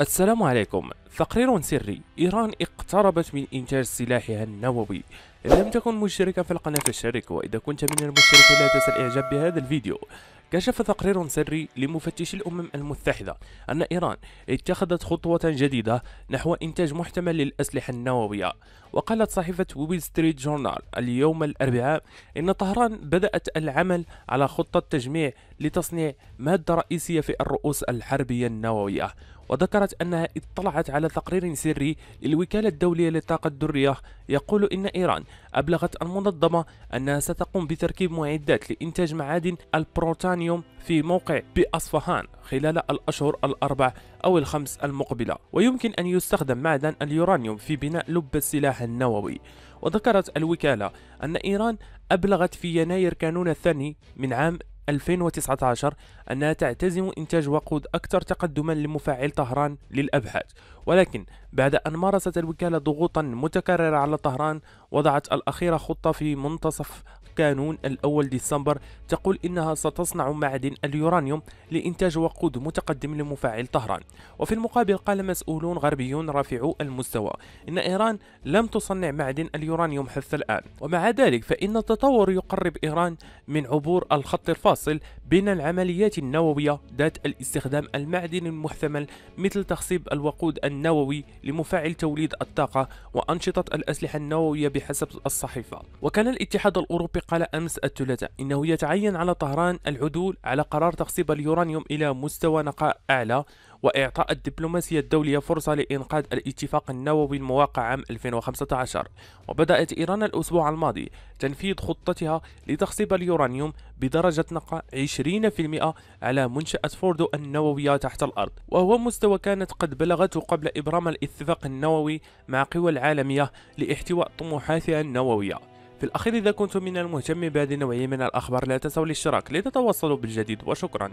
السلام عليكم تقرير سري إيران اقتربت من إنتاج سلاحها النووي إذا لم تكن مشتركا في القناة فاشترك وإذا كنت من المشتركين لا تنسى الإعجاب بهذا الفيديو كشف تقرير سري لمفتش الأمم المتحدة أن إيران اتخذت خطوة جديدة نحو إنتاج محتمل للأسلحة النووية وقالت صحيفة ويل ستريت جورنال اليوم الأربعاء إن طهران بدأت العمل على خطة تجميع لتصنيع مادة رئيسية في الرؤوس الحربية النووية وذكرت أنها اطلعت على تقرير سري للوكالة الدولية للطاقة الذرية يقول إن إيران أبلغت المنظمة أنها ستقوم بتركيب معدات لإنتاج معادن البروتانيوم في موقع بأصفهان خلال الأشهر الأربع أو الخمس المقبلة ويمكن أن يستخدم معدن اليورانيوم في بناء لب السلاح النووي وذكرت الوكالة أن إيران أبلغت في يناير كانون الثاني من عام 2019 أنها تعتزم إنتاج وقود أكثر تقدما لمفاعل طهران للأبحاث ولكن بعد أن مارست الوكالة ضغوطا متكررة على طهران وضعت الأخيرة خطة في منتصف كانون الأول ديسمبر تقول إنها ستصنع معدن اليورانيوم لإنتاج وقود متقدم لمفاعل طهران وفي المقابل قال مسؤولون غربيون رافعو المستوى إن إيران لم تصنع معدن اليورانيوم حتى الآن ومع ذلك فإن التطور يقرب إيران من عبور الخط الفاصل بين العمليات النووية ذات الاستخدام المعدن المحتمل مثل تخصيب الوقود النووي لمفاعل توليد الطاقة وأنشطة الأسلحة النووية بحسب الصحيفة وكان الاتحاد الأوروبي قال أمس الثلاثاء إنه يتعين على طهران العدول على قرار تخصيب اليورانيوم إلى مستوى نقاء أعلى وإعطاء الدبلوماسية الدولية فرصة لإنقاذ الاتفاق النووي الموقع عام 2015 وبدأت إيران الأسبوع الماضي تنفيذ خطتها لتخصيب اليورانيوم بدرجة نقاء 20% على منشأة فوردو النووية تحت الأرض وهو مستوى كانت قد بلغته قبل إبرام الاتفاق النووي مع قوى العالمية لاحتواء طموحاتها النووية في الأخير إذا كنتم من المهتم بهذه النوعية من الأخبار لا تنسوا الاشتراك لتتوصلوا بالجديد وشكرا